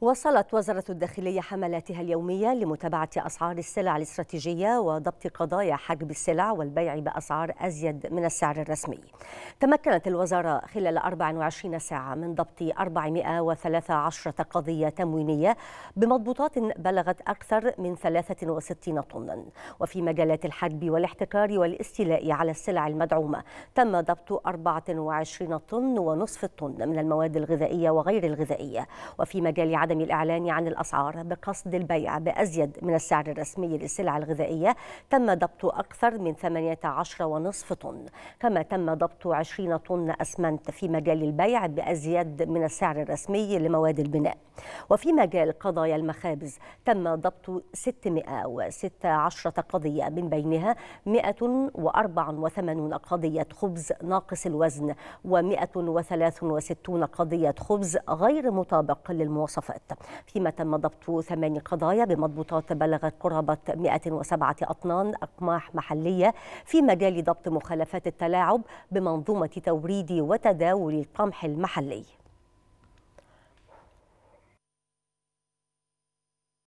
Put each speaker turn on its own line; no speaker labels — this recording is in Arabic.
وصلت وزارة الداخلية حملاتها اليومية لمتابعة أسعار السلع الاستراتيجية وضبط قضايا حجب السلع والبيع بأسعار أزيد من السعر الرسمي تمكنت الوزارة خلال 24 ساعة من ضبط 413 قضية تموينية بمضبوطات بلغت أكثر من 63 طنا وفي مجالات الحجب والاحتكار والاستيلاء على السلع المدعومة تم ضبط 24 طن ونصف الطن من المواد الغذائية وغير الغذائية وفي مجال عدد عدم الإعلان عن الأسعار بقصد البيع بأزيد من السعر الرسمي للسلع الغذائية تم ضبط أكثر من 18.5 طن كما تم ضبط 20 طن أسمنت في مجال البيع بأزيد من السعر الرسمي لمواد البناء وفي مجال قضايا المخابز تم ضبط 616 قضية من بينها 184 قضية خبز ناقص الوزن و163 قضية خبز غير مطابق للمواصفات الوقت فيما تم ضبط ثمان قضايا بمضبوطات بلغت قرابة 107 أطنان أقماح محلية في مجال ضبط مخالفات التلاعب بمنظومة توريد وتداول القمح المحلي